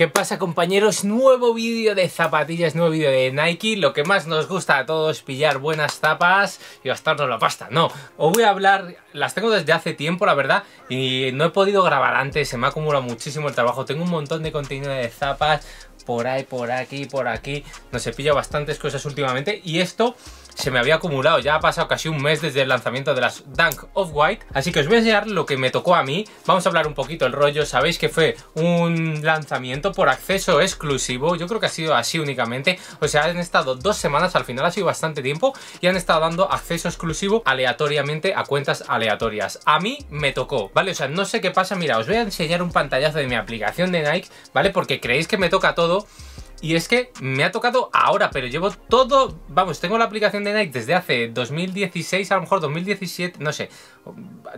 ¿Qué pasa compañeros? Nuevo vídeo de zapatillas, nuevo vídeo de Nike Lo que más nos gusta a todos, pillar buenas zapas y gastarnos la pasta No, os voy a hablar, las tengo desde hace tiempo la verdad Y no he podido grabar antes, se me ha acumulado muchísimo el trabajo Tengo un montón de contenido de zapas por ahí, por aquí, por aquí. Nos he pillado bastantes cosas últimamente y esto se me había acumulado. Ya ha pasado casi un mes desde el lanzamiento de las Dunk of White. Así que os voy a enseñar lo que me tocó a mí. Vamos a hablar un poquito el rollo. Sabéis que fue un lanzamiento por acceso exclusivo. Yo creo que ha sido así únicamente. O sea, han estado dos semanas, al final ha sido bastante tiempo. Y han estado dando acceso exclusivo aleatoriamente a cuentas aleatorias. A mí me tocó, ¿vale? O sea, no sé qué pasa. Mira, os voy a enseñar un pantallazo de mi aplicación de Nike, ¿vale? Porque creéis que me toca todo y es que me ha tocado ahora, pero llevo todo... Vamos, tengo la aplicación de Nike desde hace 2016, a lo mejor 2017, no sé.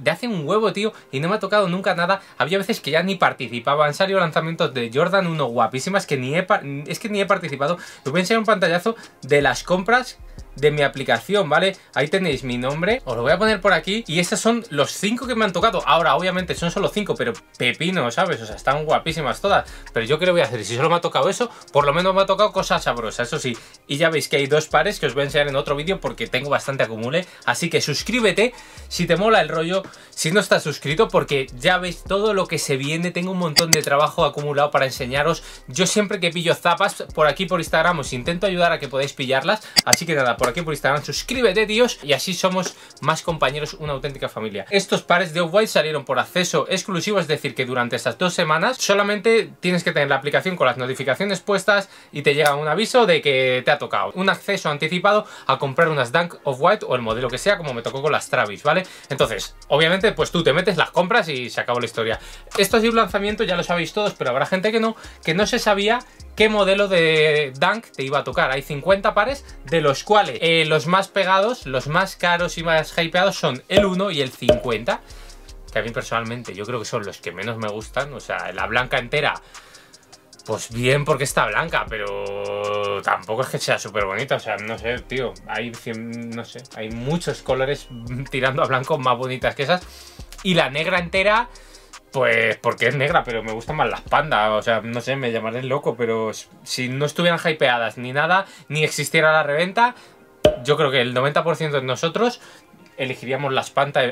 De hace un huevo, tío, y no me ha tocado nunca nada. Había veces que ya ni participaba. Han salido lanzamientos de Jordan 1 guapísimas que ni he, es que ni he participado. Os voy a enseñar un pantallazo de las compras de mi aplicación, ¿vale? Ahí tenéis mi nombre, os lo voy a poner por aquí y estos son los 5 que me han tocado. Ahora, obviamente, son solo 5, pero pepino, ¿sabes? O sea, están guapísimas todas. Pero yo qué le voy a hacer, si solo me ha tocado eso, por lo menos me ha tocado cosas sabrosas, eso sí. Y ya veis que hay dos pares que os voy a enseñar en otro vídeo porque tengo bastante acumule, así que suscríbete si te mola el rollo, si no estás suscrito, porque ya veis todo lo que se viene, tengo un montón de trabajo acumulado para enseñaros. Yo siempre que pillo zapas por aquí por Instagram os intento ayudar a que podáis pillarlas, así que nada, pues por aquí por Instagram, suscríbete Dios y así somos más compañeros, una auténtica familia. Estos pares de Off-White salieron por acceso exclusivo, es decir, que durante estas dos semanas solamente tienes que tener la aplicación con las notificaciones puestas y te llega un aviso de que te ha tocado. Un acceso anticipado a comprar unas Dunk Off-White o el modelo que sea, como me tocó con las Travis, ¿vale? Entonces, obviamente, pues tú te metes, las compras y se acabó la historia. Esto ha sido un lanzamiento, ya lo sabéis todos, pero habrá gente que no, que no se sabía qué modelo de Dunk te iba a tocar. Hay 50 pares, de los cuales eh, los más pegados, los más caros y más hypeados son el 1 y el 50. Que a mí personalmente yo creo que son los que menos me gustan. O sea, la blanca entera, pues bien porque está blanca, pero tampoco es que sea súper bonita. O sea, no sé, tío. Hay, no sé, hay muchos colores tirando a blanco más bonitas que esas. Y la negra entera... Pues porque es negra, pero me gustan más las pandas. O sea, no sé, me llamaré loco, pero si no estuvieran hypeadas ni nada, ni existiera la reventa, yo creo que el 90% de nosotros elegiríamos las, panda,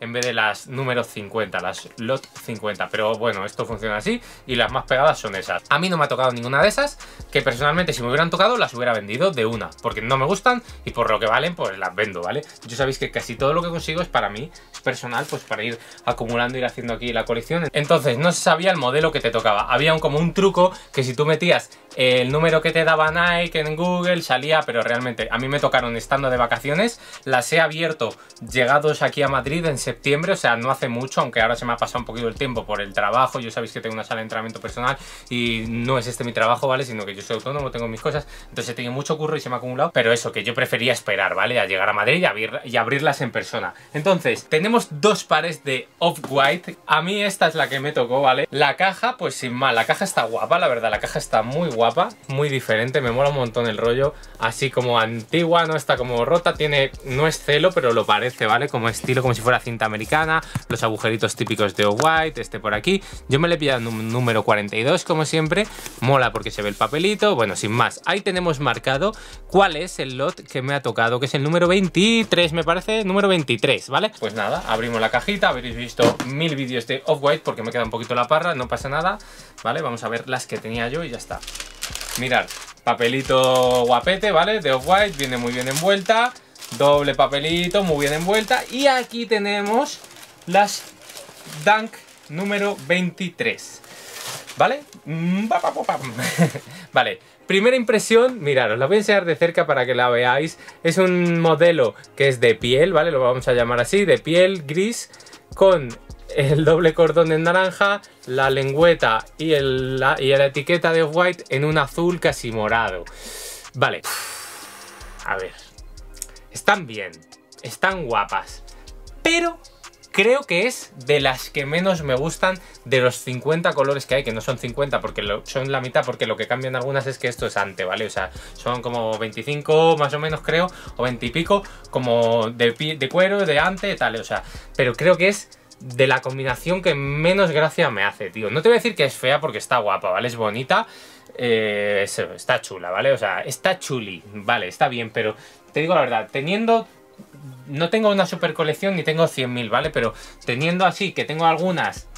en vez de las número 50, las lot 50. Pero bueno, esto funciona así y las más pegadas son esas. A mí no me ha tocado ninguna de esas, que personalmente si me hubieran tocado las hubiera vendido de una, porque no me gustan y por lo que valen pues las vendo, ¿vale? Yo sabéis que casi todo lo que consigo es para mí, es personal, pues para ir acumulando, ir haciendo aquí la colección. Entonces no sabía el modelo que te tocaba. Había como un truco que si tú metías el número que te daba Nike en Google salía, pero realmente a mí me tocaron estando de vacaciones, las he abierto llegados aquí a Madrid en septiembre, o sea, no hace mucho, aunque ahora se me ha pasado un poquito el tiempo por el trabajo, yo sabéis que tengo una sala de entrenamiento personal y no es este mi trabajo, ¿vale? Sino que yo soy autónomo, tengo mis cosas, entonces he tenido mucho curro y se me ha acumulado, pero eso, que yo prefería esperar, ¿vale? A llegar a Madrid y, abrir, y abrirlas en persona. Entonces, tenemos dos pares de Off-White, a mí esta es la que me tocó, ¿vale? La caja, pues sin mal, la caja está guapa, la verdad, la caja está muy guapa muy diferente, me mola un montón el rollo, así como antigua, no está como rota, tiene, no es celo, pero lo parece, ¿vale? Como estilo, como si fuera cinta americana, los agujeritos típicos de Off-White, este por aquí, yo me le he pillado un número 42 como siempre, mola porque se ve el papelito, bueno, sin más, ahí tenemos marcado cuál es el lot que me ha tocado, que es el número 23, me parece, número 23, ¿vale? Pues nada, abrimos la cajita, habréis visto mil vídeos de Off-White porque me queda un poquito la parra, no pasa nada, ¿vale? Vamos a ver las que tenía yo y ya está. Mirad, papelito guapete, ¿vale? De Off-White, viene muy bien envuelta. Doble papelito, muy bien envuelta. Y aquí tenemos las Dunk número 23. ¿Vale? Mm, vale, primera impresión, mirad, os la voy a enseñar de cerca para que la veáis. Es un modelo que es de piel, ¿vale? Lo vamos a llamar así, de piel gris con el doble cordón en naranja, la lengüeta y, la, y la etiqueta de white en un azul casi morado. Vale. A ver. Están bien, están guapas, pero creo que es de las que menos me gustan de los 50 colores que hay, que no son 50 porque son la mitad, porque lo que cambian algunas es que esto es ante, ¿vale? O sea, son como 25 más o menos creo, o 20 y pico, como de, de cuero, de ante, tal, o sea, pero creo que es de la combinación que menos gracia me hace, tío. No te voy a decir que es fea porque está guapa, ¿vale? Es bonita, eh, está chula, ¿vale? O sea, está chuli, ¿vale? Está bien, pero te digo la verdad, teniendo... No tengo una super colección ni tengo 100.000, ¿vale? Pero teniendo así, que tengo algunas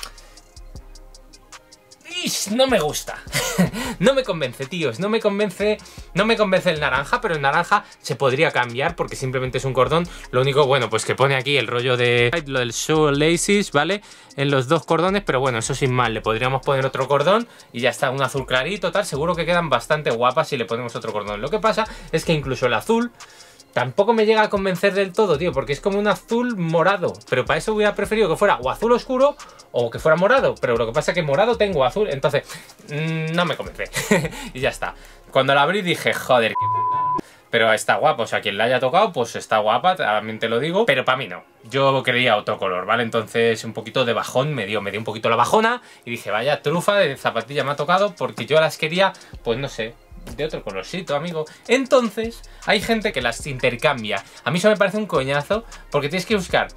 no me gusta. no me convence, tíos. No me convence, no me convence el naranja, pero el naranja se podría cambiar porque simplemente es un cordón. Lo único, bueno, pues que pone aquí el rollo de lo del show laces, ¿vale? En los dos cordones, pero bueno, eso sin mal. Le podríamos poner otro cordón y ya está, un azul clarito, tal. Seguro que quedan bastante guapas si le ponemos otro cordón. Lo que pasa es que incluso el azul Tampoco me llega a convencer del todo, tío, porque es como un azul morado. Pero para eso hubiera preferido que fuera o azul oscuro o que fuera morado. Pero lo que pasa es que morado tengo azul, entonces mm, no me convence. y ya está. Cuando la abrí dije, joder, qué Pero está guapa, o sea, quien la haya tocado, pues está guapa, también te lo digo. Pero para mí no. Yo quería otro color, ¿vale? Entonces un poquito de bajón me dio, me dio un poquito la bajona. Y dije, vaya trufa de zapatilla me ha tocado porque yo las quería, pues no sé, de otro colorcito, amigo. Entonces, hay gente que las intercambia. A mí eso me parece un coñazo porque tienes que buscar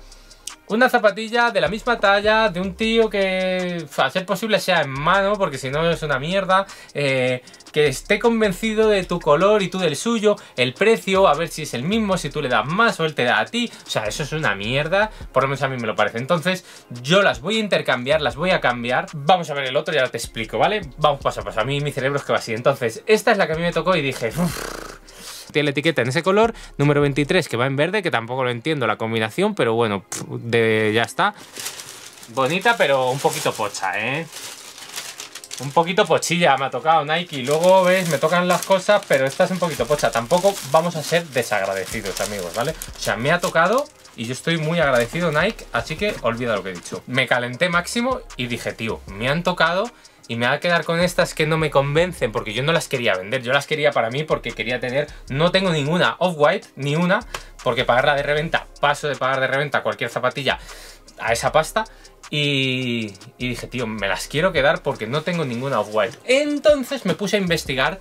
una zapatilla de la misma talla de un tío que a ser posible sea en mano, porque si no es una mierda. Eh, que esté convencido de tu color y tú del suyo, el precio, a ver si es el mismo, si tú le das más o él te da a ti. O sea, eso es una mierda, por lo menos a mí me lo parece. Entonces, yo las voy a intercambiar, las voy a cambiar. Vamos a ver el otro, ya te explico, ¿vale? Vamos paso a paso, a mí mi cerebro es que va así. Entonces, esta es la que a mí me tocó y dije tiene la etiqueta en ese color, número 23 que va en verde, que tampoco lo entiendo la combinación, pero bueno, ya está. Bonita, pero un poquito pocha, ¿eh? un poquito pochilla me ha tocado Nike. Luego, ves, me tocan las cosas, pero esta es un poquito pocha. Tampoco vamos a ser desagradecidos, amigos, ¿vale? O sea, me ha tocado y yo estoy muy agradecido Nike, así que olvida lo que he dicho. Me calenté máximo y dije, tío, me han tocado y me va a quedar con estas que no me convencen porque yo no las quería vender, yo las quería para mí porque quería tener, no tengo ninguna off-white, ni una, porque pagarla de reventa, paso de pagar de reventa cualquier zapatilla a esa pasta y, y dije, tío, me las quiero quedar porque no tengo ninguna off-white. Entonces me puse a investigar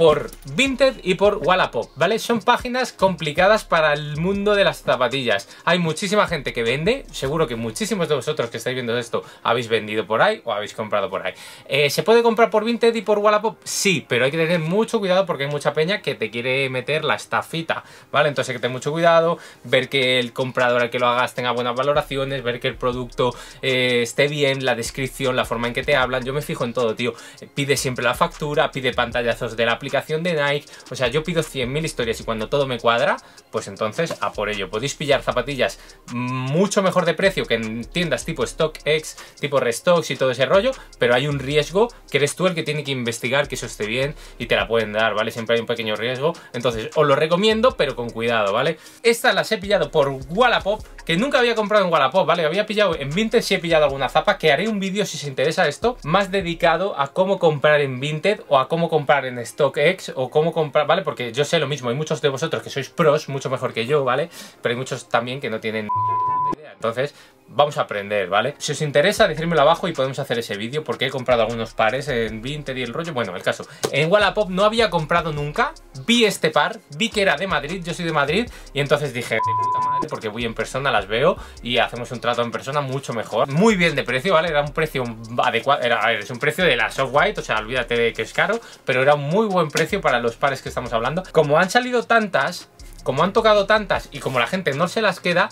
por Vinted y por Wallapop, ¿vale? Son páginas complicadas para el mundo de las zapatillas. Hay muchísima gente que vende, seguro que muchísimos de vosotros que estáis viendo esto habéis vendido por ahí o habéis comprado por ahí. Eh, ¿Se puede comprar por Vinted y por Wallapop? Sí, pero hay que tener mucho cuidado porque hay mucha peña que te quiere meter la estafita, ¿vale? Entonces hay que tener mucho cuidado, ver que el comprador al que lo hagas tenga buenas valoraciones, ver que el producto eh, esté bien, la descripción, la forma en que te hablan. Yo me fijo en todo, tío. Pide siempre la factura, pide pantallazos de la aplicación de Nike. O sea, yo pido 100.000 historias y cuando todo me cuadra, pues entonces a por ello. Podéis pillar zapatillas mucho mejor de precio que en tiendas tipo StockX, tipo Restocks y todo ese rollo, pero hay un riesgo que eres tú el que tiene que investigar que eso esté bien y te la pueden dar, ¿vale? Siempre hay un pequeño riesgo. Entonces, os lo recomiendo, pero con cuidado, ¿vale? Estas las he pillado por Wallapop, que nunca había comprado en Wallapop, ¿vale? Había pillado en Vinted, si he pillado alguna zapa, que haré un vídeo si se interesa esto, más dedicado a cómo comprar en Vinted o a cómo comprar en Stock ex o cómo comprar, ¿vale? Porque yo sé lo mismo, hay muchos de vosotros que sois pros, mucho mejor que yo, ¿vale? Pero hay muchos también que no tienen idea. Entonces, vamos a aprender, ¿vale? Si os interesa, decírmelo abajo y podemos hacer ese vídeo porque he comprado algunos pares en Vinted y el rollo. Bueno, el caso. En Wallapop no había comprado nunca. Vi este par, vi que era de Madrid, yo soy de Madrid y entonces dije, de puta madre, porque voy en persona, las veo y hacemos un trato en persona mucho mejor. Muy bien de precio, ¿vale? Era un precio adecuado, a es un precio de la soft white, o sea, olvídate de que es caro, pero era un muy buen precio para los pares que estamos hablando. Como han salido tantas, como han tocado tantas y como la gente no se las queda,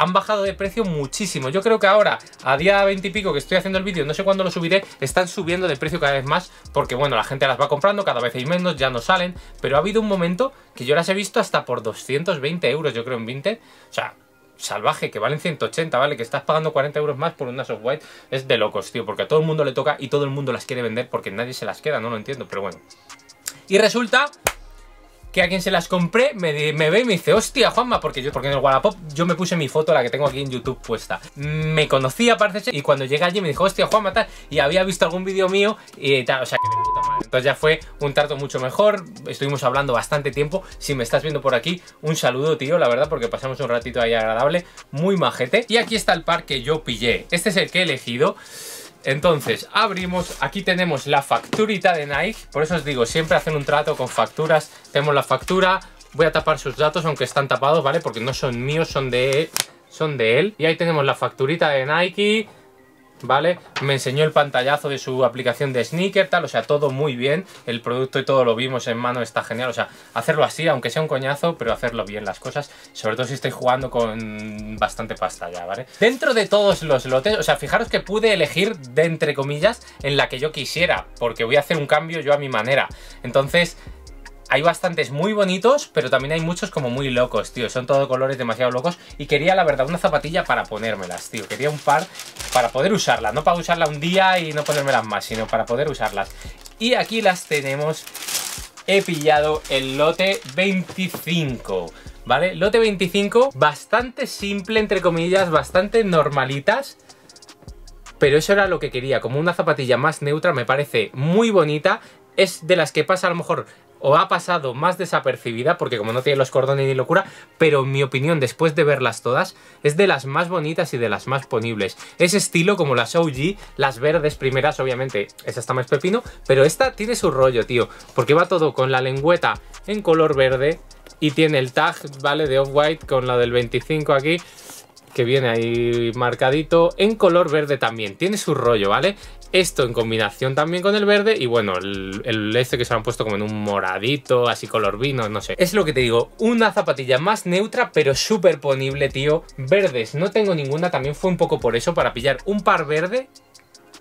han bajado de precio muchísimo. Yo creo que ahora, a día 20 y pico que estoy haciendo el vídeo, no sé cuándo lo subiré, están subiendo de precio cada vez más porque, bueno, la gente las va comprando, cada vez hay menos, ya no salen, pero ha habido un momento que yo las he visto hasta por 220 euros, yo creo, en 20. O sea, salvaje, que valen 180, ¿vale? Que estás pagando 40 euros más por una soft white es de locos, tío, porque a todo el mundo le toca y todo el mundo las quiere vender porque nadie se las queda, no lo entiendo, pero bueno. Y resulta que a quien se las compré me, ve y me dice, hostia, Juanma, porque yo porque en el Wallapop yo me puse mi foto, la que tengo aquí en YouTube puesta. Me conocía, parece y cuando llegué allí me dijo, hostia, Juanma, tal, y había visto algún vídeo mío y tal, o sea, que de puta madre. Entonces ya fue un trato mucho mejor, estuvimos hablando bastante tiempo. Si me estás viendo por aquí, un saludo, tío, la verdad, porque pasamos un ratito ahí agradable, muy majete. Y aquí está el par que yo pillé. Este es el que he elegido. Entonces, abrimos, aquí tenemos la facturita de Nike, por eso os digo, siempre hacen un trato con facturas, tenemos la factura, voy a tapar sus datos, aunque están tapados, ¿vale? Porque no son míos, son de, son de él. Y ahí tenemos la facturita de Nike, ¿vale? Me enseñó el pantallazo de su aplicación de sneaker, tal, o sea, todo muy bien. El producto y todo lo vimos en mano, está genial. O sea, hacerlo así, aunque sea un coñazo, pero hacerlo bien las cosas. Sobre todo si estoy jugando con bastante pasta ya, ¿vale? Dentro de todos los lotes, o sea, fijaros que pude elegir de entre comillas en la que yo quisiera, porque voy a hacer un cambio yo a mi manera. Entonces, hay bastantes muy bonitos, pero también hay muchos como muy locos, tío. Son todos colores demasiado locos. Y quería, la verdad, una zapatilla para ponérmelas, tío. Quería un par para poder usarlas. No para usarla un día y no ponérmelas más, sino para poder usarlas. Y aquí las tenemos. He pillado el lote 25. ¿Vale? Lote 25, bastante simple, entre comillas, bastante normalitas pero eso era lo que quería, como una zapatilla más neutra, me parece muy bonita, es de las que pasa a lo mejor o ha pasado más desapercibida, porque como no tiene los cordones ni locura, pero en mi opinión, después de verlas todas, es de las más bonitas y de las más ponibles. Es estilo como las OG, las verdes primeras, obviamente, esa está más pepino, pero esta tiene su rollo, tío, porque va todo con la lengüeta en color verde y tiene el tag, ¿vale? De Off-White con la del 25 aquí, que viene ahí marcadito en color verde también, tiene su rollo, ¿vale? Esto en combinación también con el verde y bueno, el, este que se lo han puesto como en un moradito, así color vino, no sé. Es lo que te digo, una zapatilla más neutra pero súper ponible, tío. Verdes, no tengo ninguna, también fue un poco por eso, para pillar un par verde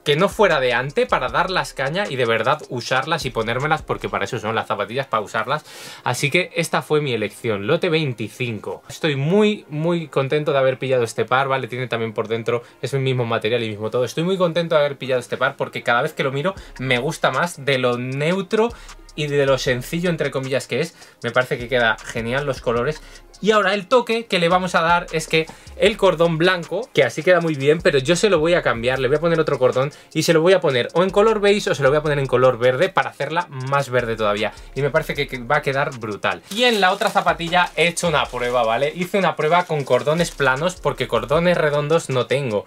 que no fuera de antes para dar las cañas y de verdad usarlas y ponérmelas porque para eso son las zapatillas, para usarlas. Así que esta fue mi elección, lote 25. Estoy muy, muy contento de haber pillado este par, ¿vale? Tiene también por dentro, es el mismo material y mismo todo. Estoy muy contento de haber pillado este par porque cada vez que lo miro me gusta más de lo neutro y de lo sencillo entre comillas que es, me parece que queda genial los colores, y ahora el toque que le vamos a dar es que el cordón blanco, que así queda muy bien, pero yo se lo voy a cambiar, le voy a poner otro cordón y se lo voy a poner o en color beige o se lo voy a poner en color verde para hacerla más verde todavía. Y me parece que va a quedar brutal. Y en la otra zapatilla he hecho una prueba, ¿vale? Hice una prueba con cordones planos porque cordones redondos no tengo.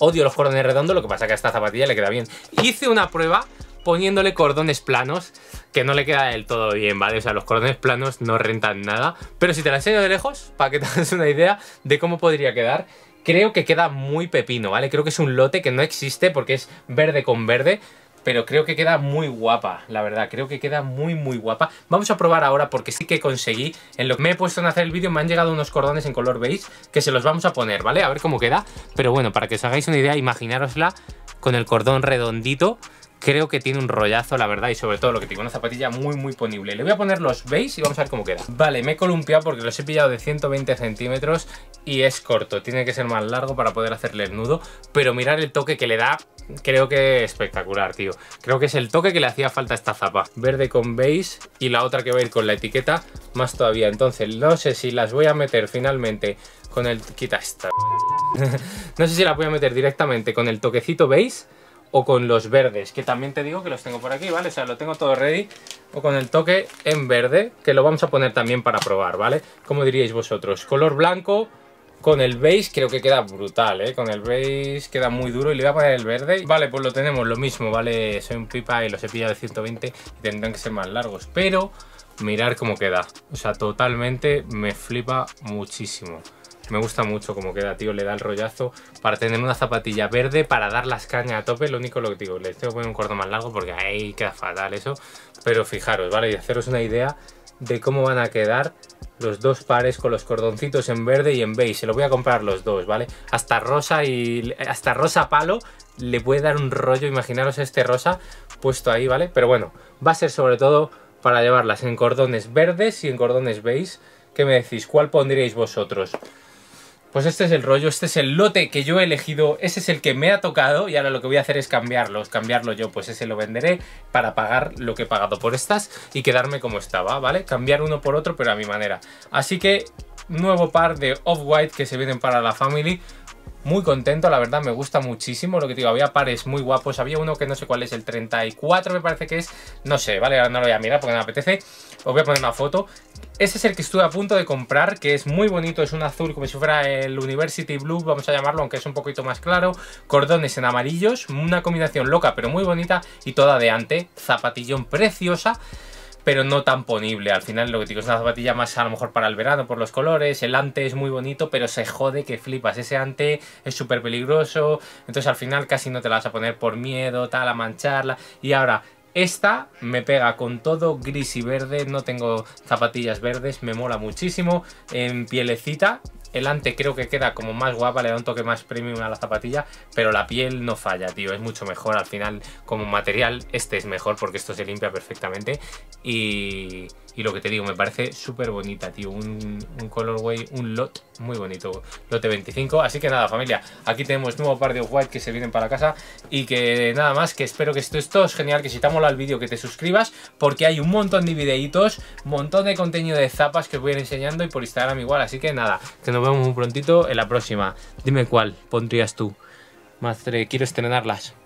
Odio los cordones redondos, lo que pasa que a esta zapatilla le queda bien. Hice una prueba poniéndole cordones planos, que no le queda del todo bien, ¿vale? O sea, los cordones planos no rentan nada, pero si te la enseño de lejos, para que te hagas una idea de cómo podría quedar, creo que queda muy pepino, ¿vale? Creo que es un lote que no existe porque es verde con verde, pero creo que queda muy guapa, la verdad, creo que queda muy muy guapa. Vamos a probar ahora porque sí que conseguí, en lo que me he puesto en hacer el vídeo me han llegado unos cordones en color beige que se los vamos a poner, ¿vale? A ver cómo queda, pero bueno, para que os hagáis una idea, imaginarosla con el cordón redondito Creo que tiene un rollazo, la verdad, y sobre todo lo que tiene, una zapatilla muy, muy ponible. Le voy a poner los beige y vamos a ver cómo queda. Vale, me he columpiado porque los he pillado de 120 centímetros y es corto. Tiene que ser más largo para poder hacerle el nudo, pero mirar el toque que le da, creo que espectacular, tío. Creo que es el toque que le hacía falta esta zapa. Verde con beige y la otra que va a ir con la etiqueta más todavía. Entonces, no sé si las voy a meter finalmente con el... Quita esta. no sé si la voy a meter directamente con el toquecito beige o con los verdes, que también te digo que los tengo por aquí, ¿vale? O sea, lo tengo todo ready, o con el toque en verde, que lo vamos a poner también para probar, ¿vale? ¿Cómo diríais vosotros, color blanco, con el beige creo que queda brutal, ¿eh? Con el beige queda muy duro y le voy a poner el verde. Vale, pues lo tenemos, lo mismo, ¿vale? Soy un pipa y los he pillado de 120 y tendrán que ser más largos, pero mirar cómo queda. O sea, totalmente me flipa muchísimo. Me gusta mucho cómo queda, tío, le da el rollazo para tener una zapatilla verde para dar las cañas a tope. Lo único lo que digo, le tengo que poner un cordón más largo porque ahí queda fatal eso. Pero fijaros, ¿vale? Y haceros una idea de cómo van a quedar los dos pares con los cordoncitos en verde y en beige. Se los voy a comprar los dos, ¿vale? Hasta rosa y hasta rosa palo le puede dar un rollo, imaginaros este rosa puesto ahí, ¿vale? Pero bueno, va a ser sobre todo para llevarlas en cordones verdes y en cordones beige. ¿Qué me decís? ¿Cuál pondríais vosotros? Pues este es el rollo, este es el lote que yo he elegido, ese es el que me ha tocado y ahora lo que voy a hacer es cambiarlos, cambiarlo yo, pues ese lo venderé para pagar lo que he pagado por estas y quedarme como estaba, ¿vale? Cambiar uno por otro pero a mi manera. Así que nuevo par de Off-White que se vienen para la Family, muy contento, la verdad me gusta muchísimo, lo que digo, había pares muy guapos, había uno que no sé cuál es, el 34 me parece que es, no sé, vale, ahora no lo voy a mirar porque me apetece, os voy a poner una foto, ese es el que estuve a punto de comprar, que es muy bonito, es un azul como si fuera el University Blue, vamos a llamarlo, aunque es un poquito más claro. Cordones en amarillos, una combinación loca pero muy bonita y toda de ante, zapatillón preciosa pero no tan ponible. Al final lo que digo es una zapatilla más a lo mejor para el verano por los colores, el ante es muy bonito, pero se jode que flipas. Ese ante es súper peligroso, entonces al final casi no te la vas a poner por miedo, tal, a mancharla. Y ahora esta me pega con todo gris y verde, no tengo zapatillas verdes, me mola muchísimo. En pielecita, el ante creo que queda como más guapa, le da un toque más premium a la zapatilla, pero la piel no falla, tío, es mucho mejor. Al final, como material, este es mejor porque esto se limpia perfectamente y... Y lo que te digo, me parece súper bonita, tío. Un, un, colorway, un lot muy bonito. Lote 25. Así que nada, familia. Aquí tenemos nuevo par de white que se vienen para casa. Y que nada más, que espero que esto, esto es genial. Que si te ha el vídeo, que te suscribas. Porque hay un montón de videitos, montón de contenido de zapas que voy a ir enseñando. Y por Instagram igual. Así que nada, que nos vemos muy prontito en la próxima. Dime cuál pondrías tú. Mastre, quiero estrenarlas.